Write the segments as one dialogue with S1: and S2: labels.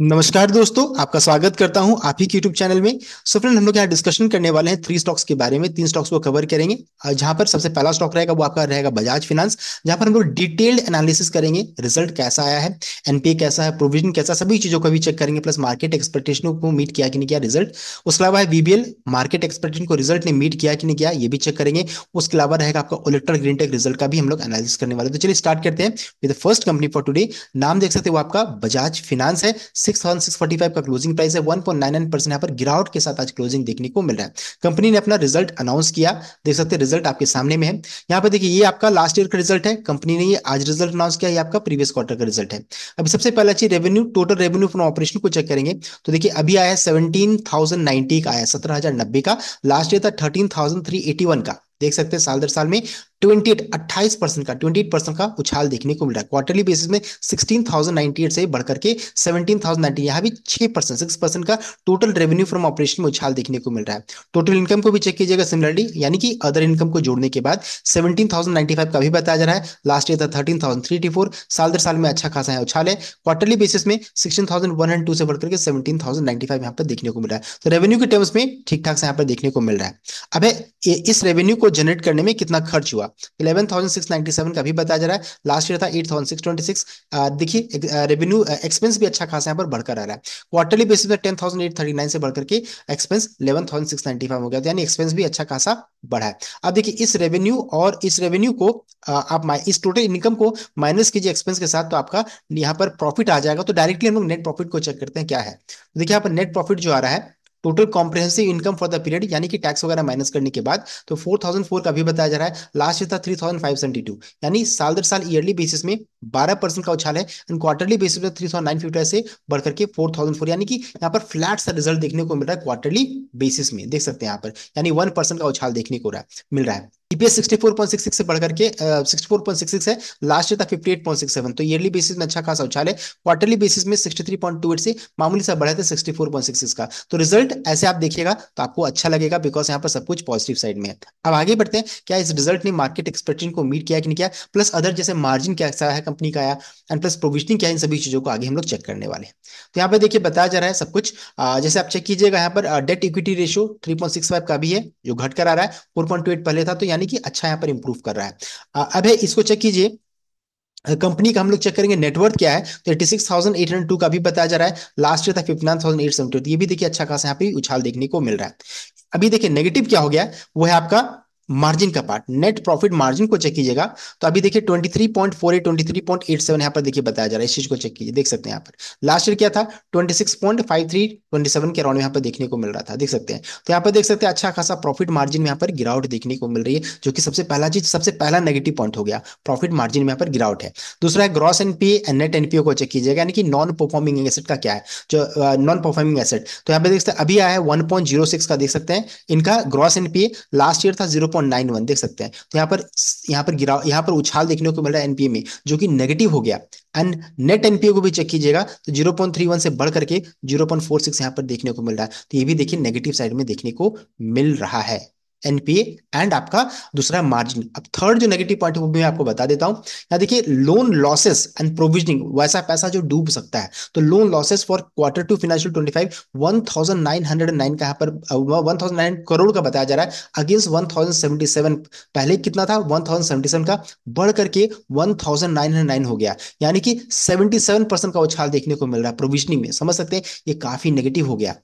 S1: नमस्कार दोस्तों आपका स्वागत करता हूं आप ही के यूट्यूब चैनल में सो फ्रेंड हम लोग यहाँ डिस्कशन करने वाले हैं थ्री स्टॉक्स के बारे में तीन स्टॉक्स को कवर करेंगे जहां पर सबसे पहला स्टॉक रहेगा वो आपका रहेगा बजाज फिनांस जहां पर हम लोग डिटेल्ड एनालिसिस करेंगे रिजल्ट कैसा आया है एनपीए कैसा है प्रोविजन कैसा सभी चीजों को भी चेक करेंगे प्लस मार्केट एक्सपेक्टेशन को मीट किया कि नहीं किया रिजल्ट उसके अलावा है बीबीएल मार्केट एक्सपेक्टेशन को रिजल्ट ने मीट किया कि नहीं किया ये भी चेक करेंगे उसके अलावा रहेगा आपका ओलेक्ट्रा ग्रीन टेक रिजल्ट का भी हम लोग एनालिसिस करने वाले तो चलिए स्टार्ट करते हैं with first company for today नाम देख सकते हो आपका बजाज फिनांस है सिक्स का क्लोजिंग प्राइस है वन पॉइंट यहाँ पर गिरावट के साथ आज क्लोजिंग देखने को मिल रहा है कंपनी ने अपना रिजल्ट अनाउंस किया देख सकते हैं रिजल्ट आपके सामने में है यहाँ पे देखिए ये आपका लास्ट ईयर का रिजल्ट है कंपनी ने ये आज रिजल्ट अनाउंस किया ये आपका प्रीवियस क्वार्टर का रिजल्ट है अभी सबसे पहला चीज revenue total revenue from operation को चेक करेंगे तो देखिए अभी आया सेवनटीन थाउजेंड नाइनटी का आया सत्रह हजार नब्बे का लास्ट ईयर था thirteen thousand three eighty one का देख सकते हैं साल दर साल में ट्वेंटी अट्ठाईस परसेंट का ट्वेंटी परसेंट का उछाल देखने को मिल रहा है क्वार्टरली बेसिस में सिक्सटीन थाउजेंड नाइनटी एट से बढ़कर के सेवनटीन थाउजेंड नाइनटी यहाँ भी छह परसेंट सिक्स परसेंट का टोटल रेवेन्यू फ्रॉम ऑपरेशन में उछाल देखने को मिल रहा है टोटल इनकम को भी चेक कीजिएगा सिमिलरली यानी कि अदर इनकम को जोड़ने के बाद सेवनटीन थाउजेंड नाइनटी फाइव का भी बताया जा रहा है लास्ट ईयर था थर्टीन थाउजेंड थ्री फोर साल दर साल में अच्छा खासा है उछाल है क्वार्टरली बेसिस में sixteen thousand one hundred two से बढ़कर के सेवनटीन थाउजेंड नाइनटी फाइव यहाँ पर देखने को मिल रहा है तो रेवेन्यू के टर्म्स में ठीक ठाक से यहाँ पर देखने को मिल रहा है अब इस रेवेन्यू को जनरेट करने में कितना खर्च हुआ 11,697 का भी बताया जा रहा है लास्ट ईयर था 8,626 देखिए रेवेन्यू एक्सपेंस भी अच्छा खासा यहाँ पर बढ़कर आ रहा है क्वार्टरली बेसिस पे 10,839 से बढ़कर के एक्सपेंस 11,695 हो गया तो यानी एक्सपेंस भी अच्छा खासा बढ़ा है अब देखिए इस रेवेन्यू और इस रेवेन्यू को आप इस टोटल इनकम को माइनस कीजिए एक्सपेंस के साथ तो आपका यहाँ पर प्रॉफिट आ जाएगा तो डायरेक्टली हम लोग नेट प्रॉफिट को चेक करते हैं क्या है तो देखिए यहाँ पर नेट प्रॉफिट जो आ रहा है total comprehensive income for the period यानी कि टैक्स वगैरह माइनस करने के बाद तो 4004 का भी बताया जा रहा है लास्ट ईयर था 3572 यानी साल दर साल ईयरली बेसिस में बारह परसेंट का उछाल है एंड क्वार्टरली बेसिस पे थ्री थाउजेंड नाइन फिफ्टी से बढ़कर के फोर थाउजेंड फोर यानी कि यहाँ पर फ्लैट सा रिजल्ट देखने को मिल रहा है क्वार्टरली बेसिस में देख सकते हैं यहाँ पर यानी वन परसेंट का उछाल देखने को रहा है मिल रहा है ईपीएस 64.66 से बढ़कर के uh, 64.66 है लास्ट ईयर था 58.67 तो ईयरली बेसिस में अच्छा खासा उछाल है क्वार्टरली बेसिस में 63.28 से मामूली सा बढ़ा था 64.66 तो का तो रिजल्ट ऐसे आप देखिएगा तो आपको अच्छा लगेगा बिकॉज यहाँ पर सब कुछ पॉजिटिव साइड में है अब आगे बढ़ते हैं क्या इस रिजल्ट ने मार्केट एक्सपेक्टेशन को मीट किया कि नहीं किया प्लस अदर जैसे मार्जिन क्या है कंपनी का आया एंड प्लस प्रोविजनिंग क्या इन सभी चीज़ों को आगे हम लोग चेक करने वाले तो यहाँ पे देखिए बताया जा रहा है सब कुछ जैसे आप चेक कीजिएगा यहाँ पर डेट इक्विटी रेशियो थ्री का भी है जो घट कर आ रहा है फोर पहले था तो यानी कि अच्छा यहाँ पर इंप्रूव कर रहा है अब है इसको चेक कीजिए कंपनी का हम लोग चेक करेंगे नेटवर्क क्या है तो eighty six thousand eight hundred two का भी बताया जा रहा है लास्ट ईयर था fifty nine thousand eight seventy ये भी देखिए अच्छा खासा यहाँ पे उछाल देखने को मिल रहा है अभी देखिए नेगेटिव क्या हो गया वो है आपका मार्जिन का पार्ट नेट प्रॉफिट मार्जिन को चेक कीजिएगा तो अभी देखिए 23.48 23.87 यहाँ पर देखिए बताया जा रहा है इस चीज को चेक कीजिए देख सकते हैं यहाँ पर लास्ट ईयर क्या था 26.53 27 के अराउंड यहाँ पर देखने को मिल रहा था देख सकते हैं तो यहाँ पर देख सकते हैं अच्छा खासा प्रॉफिट मार्जिन में यहाँ पर गिरावट देखने को मिल रही है जो कि सबसे पहला चीज सबसे पहला नेगेटिव पॉइंट हो गया प्रॉफिट मार्जिन में यहाँ पर गिरावट है दूसरा है gross NPA and net NPO को चेक कीजिएगा यानी कि नॉन परफॉर्मिंग एसेट का क्या है जो नॉन परफॉर्मिंग एसेट तो यहाँ पर देख सकते हैं अभी आया है वन का देख सकते हैं इनका ग्रॉस एनपीए लास्ट ईयर था जीरो 0.91 देख सकते हैं तो यहाँ पर यहाँ पर गिराव यहाँ पर उछाल देखने को मिल रहा है एनपीए में जो कि नेगेटिव हो गया एंड नेट एनपीए को भी चेक कीजिएगा तो 0.31 से बढ़ करके 0.46 यहाँ पर देखने को मिल रहा है तो ये भी देखिए नेगेटिव साइड में देखने को मिल रहा है एनपीए एंड आपका दूसरा मार्जिन अब थर्ड जो नेगेटिव पॉइंट है वो मैं आपको बता देता हूं यहां देखिए लोन लॉसेस एंड प्रोविजनिंग वैसा पैसा जो डूब सकता है तो loan losses for quarter two financial twenty five one thousand nine hundred nine का यहाँ पर वन थाउजेंड नाइन करोड़ का बताया जा रहा है against one thousand seventy seven पहले कितना था वन थाउजेंड सेवेंटी सेवन का बढ़ करके one thousand nine hundred nine हो गया यानी कि सेवेंटी सेवन परसेंट का उछाल देखने को मिल रहा है प्रोविजनिंग में समझ सकते हैं ये काफी नेगेटिव हो गया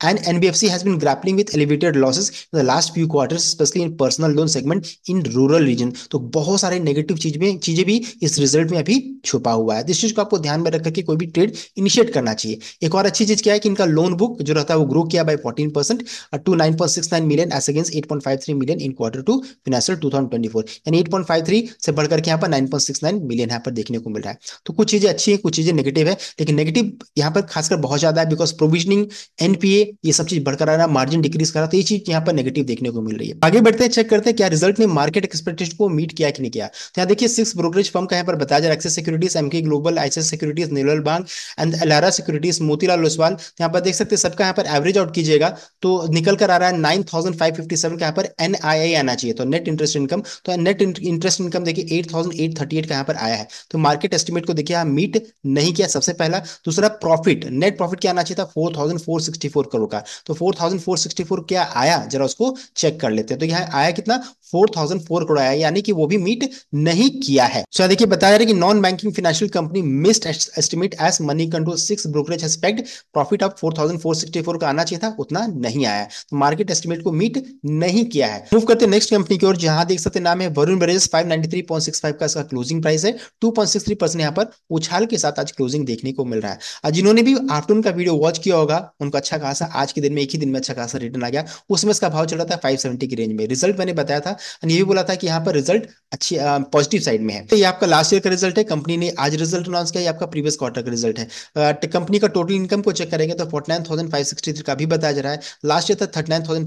S1: and NBFC has been grappling with elevated losses in the last few quarters, especially in personal loan segment in rural region. तो बहुत सारे नेगेटिव चीज में चीजें भी इस रिजल्ट में अभी छुपा हुआ है इस चीज को आपको ध्यान में रखकर के कोई भी ट्रेड इनिशिएट करना चाहिए एक और अच्छी चीज क्या है कि इनका लोन बुक जो रहता है वो ग्रो किया by fourteen percent two nine point six nine million as against eight point five three million in quarter two financial two thousand twenty four यानी एट पॉइंट फाइव थ्री से बढ़कर के यहाँ पर nine point six nine million यहां पर देखने को मिल रहा है तो कुछ चीजें अच्छी है कुछ चीजें नेगेटिव है लेकिन नेगेटिव यहाँ पर खासकर बहुत ज्यादा है बिकॉज प्रोविजनिंग एनपीए ये सब चीज बढ़कर आ रहा मार्जिन डिक्रीज कर रहा था तो ये चीज यहाँ पर नेगेटिव देखने को मिल रही है आगे बढ़ते हैं चेक करते हैं क्या रिजल्ट ने मार्केट एक्सपेक्टेशन को मीट किया कि नहीं किया तो यहाँ देखिए सिक्स ब्रोकरेज फर्म का यहाँ पर बताया जा रहा है Axis securities Emkay global ICS securities Nirmal Bang and Elara securities Motilal Oswal यहाँ पर देख सकते हैं सबका यहाँ पर एवरेज आउट कीजिएगा तो निकल कर आ रहा है nine thousand five fifty seven का यहाँ पर एन आना चाहिए तो नेट इंटरेस्ट इनकम तो नेट इंटरेस्ट इनकम देखिए eight thousand eight thirty eight का यहाँ पर आया है तो मार्केट एस्टिमेट को देखिए मीट नहीं किया सबसे पहला दूसरा प्रॉफिट नेट प्रॉफिट क्या आना चाहिए था four thousand four sixty four crore का तो four thousand four sixty four क्या आया जरा उसको चेक कर लेते हैं तो यहाँ आया कितना फोर थाउजेंड फोर करोड़ आया यानी कि वो भी मीट नहीं किया है सो देखिए बताया जा रहा है कि non banking financial company missed estimate as Moneycontrol six brokerage expect profit of four thousand four sixty four का आना चाहिए था उतना नहीं आया तो मार्केट एस्टिमेट को मीट नहीं किया है मूव करते नेक्स्ट कंपनी की ओर जहां देख सकते नाम है Varun beverages five ninety three point six five का इसका क्लोजिंग प्राइस है two point six three percent यहाँ पर उछाल के साथ आज क्लोजिंग देखने को मिल रहा है जिन्होंने भी आफ्टरनून का वीडियो वॉच किया होगा उनका अच्छा खासा था आज के दिन में एक ही दिन में अच्छा खासा रिटर्न आ गया उसमें इसका भाव चल रहा था फाइव सेवेंटी की रेंज में रिजल्ट मैंने बताया था ये भी बोला था कि यहाँ पर रिजल्ट अच्छी पॉजिटिव साइड में है तो ये आपका लास्ट ईयर का रिजल्ट है कंपनी ने आज रिजल्ट अनाउंस किया आपका प्रीवियस क्वार्टर का रिजल्ट है कंपनी का टोटल इनकम को चेक करेंगे तो फोर्टी का भी बताया जा रहा है लास्ट ईयर था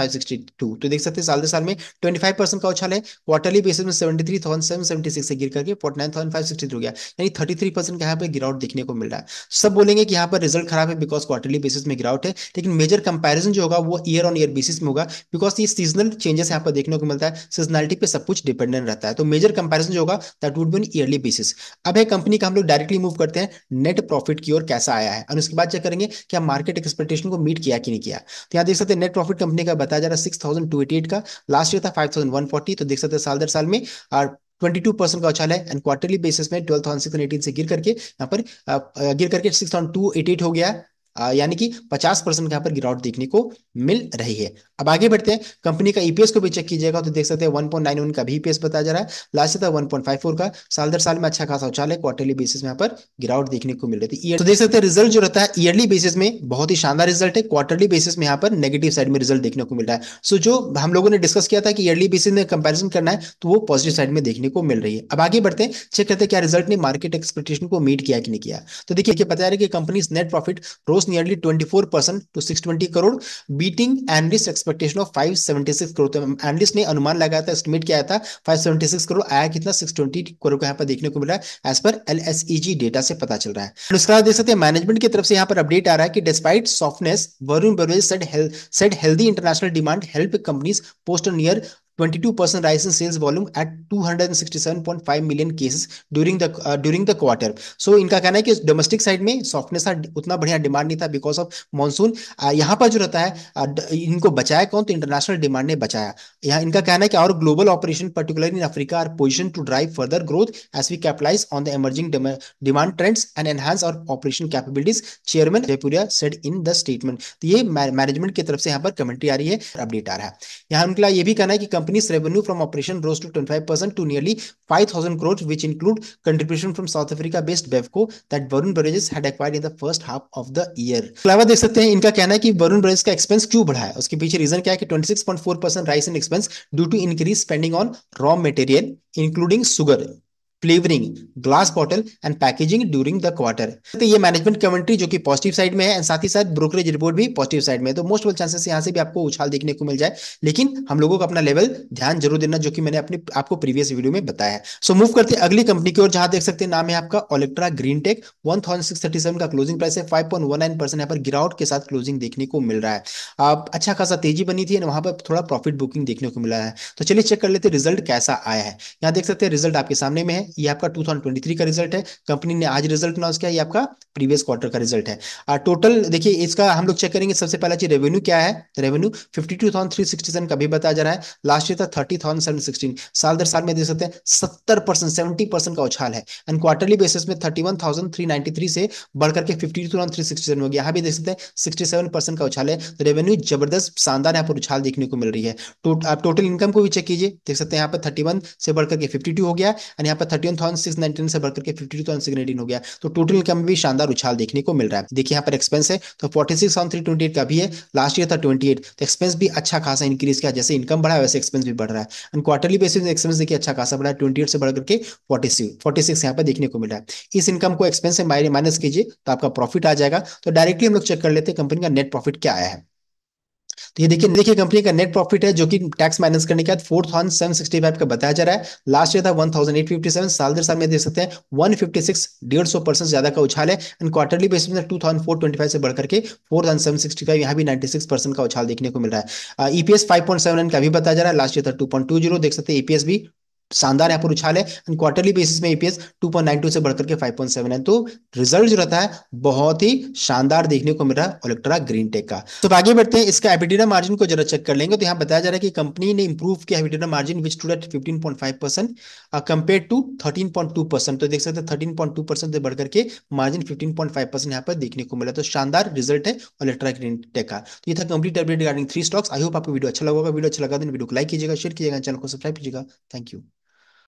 S1: थर्टी तो देख सकते साल दे साल में ट्वेंटी का उछाल है क्वार्टरली बेसिस में सेवेंटी थ्री से गिर करके फोर्टी हो गया यानी थर्टी थ्री परसेंट का यहाँ पर गिरावट देखने को मिल रहा है सब बोलेंगे कि यहाँ पर रिजल्ट खराब है बिकॉज क्वार्टरली बेसिस में गिरावट है लेकिन मेजर कंपैरिजन जो होगा वो ईयर ऑन ईयर बेसिस में होगा बिकॉज ये सीजनल चेंजेस यहाँ पर देखने को मिलता है सीजनलिटी पे सब कुछ डिपेंडेंट रहता है तो मेजर कंपैरिजन जो होगा that would be on yearly basis अब है कंपनी का हम लोग डायरेक्टली मूव करते हैं नेट प्रॉफिट की ओर कैसा आया है और उसके बाद चेक करेंगे क्या मार्केट एक्सपेक्टेशन को मीट किया कि नहीं किया तो यहाँ देख सकते हैं नेट प्रॉफिट कंपनी का बताया जा रहा है सिक्स का लास्ट ईयर था फाइव तो देख सकते हैं साल दर साल में और 22 परसेंट का उछाल है एंड क्वार्टरली बेसिस में 12,618 से गिर करके यहाँ पर गिर करके 6,288 हो गया यानी कि 50 परसेंट यहाँ पर गिरावट देखने को मिल रही है अब आगे बढ़ते हैं कंपनी का ईपीएस e को भी चेक कीजिएगा तो देख सकते हैं 1.91 का भी ईपीएस e बताया जा रहा है लास्ट था 1.54 का साल दर साल में अच्छा खासा उछाल है क्वार्टरली बेसिस में यहाँ पर गिरावट देखने को मिल रही थी तो देख सकते हैं रिजल्ट जो रहता है ईयरली बेसिस में बहुत ही शानदार रिजल्ट है क्वार्टरली बेसिस में यहाँ पर नेगेटिव साइड में रिजल्ट देखने को मिल रहा है सो जो हम लोगों ने डिस्कस किया था कि ईयरली बेसिस में कंपेरिजन करना है तो वो पॉजिटिव साइड में देखने को मिल रही है अब आगे बढ़ते हैं चेक करते हैं क्या रिजल्ट ने मार्केट एक्सपेक्टेशन को मीट किया कि नहीं किया तो देखिए पता है कि company net profit rose almost nearly 24% to 620 crore beating analyst expectation of 576 crore तो एनलिस्ट ने अनुमान लगाया था एस्टिमेट किया था 576 करोड़ आया कितना 620 करोड़ का यहाँ पर देखने को मिला एज पर एल डेटा से पता चल रहा है उसके बाद देख सकते हैं मैनेजमेंट की तरफ से यहाँ पर अपडेट आ रहा है कि despite softness Varun beverages said healthy international demand help companies post near 22% rise in sales volume at 267.5 million cases during the uh, during the quarter so इनका कहना है कि domestic side में softness था उतना बढ़िया demand नहीं था बिकॉज ऑफ मानसून यहाँ पर जो रहता है इनको बचाया कौन तो इंटरनेशनल डिमांड ने बचाया यहाँ इनका कहना है कि और global operation particular in Africa are position to drive further growth as we capitalize on the emerging demand trends and enhance और operation capabilities chairman jaipuria said in the statement तो ये मैनेजमेंट की तरफ से यहाँ पर कमेंट्री आ रही है update आ रहा है यहाँ उनका ये भी कहना है कि company's revenue from operation rose to 25% to nearly 5,000 crores, which include contribution from South Africa-based Bevco that Varun Beverages had acquired in the first half of the year. अलावा देख सकते हैं इनका कहना है कि Varun Beverages का expense क्यों बढ़ा है उसके पीछे reason क्या है कि 26.4 rise in expense due to increased spending on raw material, including sugar. Flavoring glass bottle and packaging during the quarter तो ये मैनेजमेंट कमेंट्री जो कि पॉजिटिव साइड में है एंड साथ ही साथ ब्रोकरेज रिपोर्ट भी पॉजिटिव साइड में है तो मोस्ट ऑफ चांसेस यहाँ से भी आपको उछाल देखने को मिल जाए लेकिन हम लोगों को अपना लेवल ध्यान जरूर देना जो कि मैंने अपने आपको प्रीवियस वीडियो में बताया है सो मूव करते हैं अगली कंपनी की ओर जहां देख सकते हैं नाम है आपका ओलेक्ट्रा ग्रीन टेक वन का क्लोजिंग प्राइस है फाइव यहाँ पर गिरावट के साथ क्लोजिंग देखने को मिल रहा है आप अच्छा खासा तेजी बनी थी वहां पर थोड़ा प्रॉफिट बुकिंग देखने को मिला है तो चलिए चेक कर लेते रिजल्ट कैसा आया है यहाँ देख सकते हैं रिजल्ट आपके सामने में है ये आपका 2023 का रिजल्ट है कंपनी ने आज रिजल्ट अनाउंस किया ये आपका प्रीवियस क्वार्टर का रिजल्ट है और टोटल देखिए इसका हम लोग चेक करेंगे सबसे पहला चीज रेवेन्यू क्या है revenue fifty two thousand three sixty seven का भी बताया जा रहा है लास्ट ईयर था थर्टी थाउजेंड सेवन सिक्सटीन साल दर साल में देख सकते हैं सत्तर परसेंट सेवेंटी परसेंट का उछाल है एंड क्वार्टरली बेसिस में thirty one thousand three ninety three से बढ़कर के fifty two thousand three sixty seven हो गया यहाँ भी देख सकते हैं सिक्सटी सेवन परसेंट का उछाल है तो रेवेन्यू जबरदस्त शानदार यहाँ पर उछाल देखने को मिल रही है टोटल इनकम को भी चेक कीजिए देख सकते हैं यहाँ पर थर्टी वन से बढ़कर के फिफ्टी टू हो गया एंड यहाँ पर थर्टीन थाउजेंड सिक्स नाइनटीन से बढ़कर फिफ्टी टू थाउजेंड नाइनटीन हो गया तो टोटल इनकम भी शानदार उछाल देखने को मिल रहा है देखिए यहाँ पर एक्सपेंस है तो forty six three twenty eight का भी है लास्ट ईयर था ट्वेंटी एट तो एक्सपेंस भी अच्छा खासा इंक्रीज किया जैसे इनकम बढ़ा वैसे एक्सपेंस भी बढ़ रहा है एंड क्वार्टरली बेसिस में एक्सपेंस देखिए अच्छा खासा बढ़ा ट्वेंटी एट से बढ़कर करके फोर्टी सिक्स फोर्टी सिक्स यहाँ पर देखने को मिल रहा है इस इनकम को एक्सपेंस से माइनस कीजिए तो आपका प्रॉफिट आ जाएगा तो डायरेक्टली हम लोग चेक कर लेते हैं कंपनी का नेट प्रॉफिट क्या आया है तो ये देखिए देखिए कंपनी का नेट प्रॉफिट है जो कि टैक्स माइनस करने के बाद four thousand seven sixty five का बताया जा रहा है लास्ट ईयर था one thousand eight fifty seven साल दर साल में देख सकते हैं वन फिफ्टी सिक्स डेढ़ सौ परसेंट ज्यादा का उछाल है एंड क्वार्टरली बेसिस में two thousand four twenty five से बढ़कर के four thousand seven sixty five यहाँ भी नाइन्टी सिक्स परसेंट का उछाल देखने को मिल रहा है ईपीएस फाइव पॉइंट सेवन का भी बताया जा रहा है लास्ट ईयर था टू पॉइंट टू जीरो देख सकते हैं ईपीएस e भी शानदार यहाँ पर उछाल है एंड क्वार्टरली बेसिस में ईपीएस e 2.92 से बढ़कर के 5.7 है तो रिजल्ट जो रहता है बहुत ही शानदार देखने को मिल रहा है ओलेक्ट्रा ग्रीन टेक का तो आगे बढ़ते हैं इसका एबिडिना मार्जिन को जरा चेक कर लेंगे तो यहाँ बताया जा रहा है कि कंपनी ने इंप्रूव किया EBITDA margin which to date fifteen percent compare to thirteen तो देख सकते हैं थर्टीन परसेंट से बढ़कर के मार्जिन फिफ्टीन पॉइंट यहाँ पर देखने को मिला तो शानदार रिजल्ट है ओलेक्ट्रा ग्रीन टेक का तो ये था complete update regarding three stocks I hope आपको वीडियो अच्छा लगा वीडियो अच्छा लगा तो वीडियो को लाइक कीजिएगा शेयर कीजिएगा चैनल को सब्सक्राइब कीजिएगा थैंक यू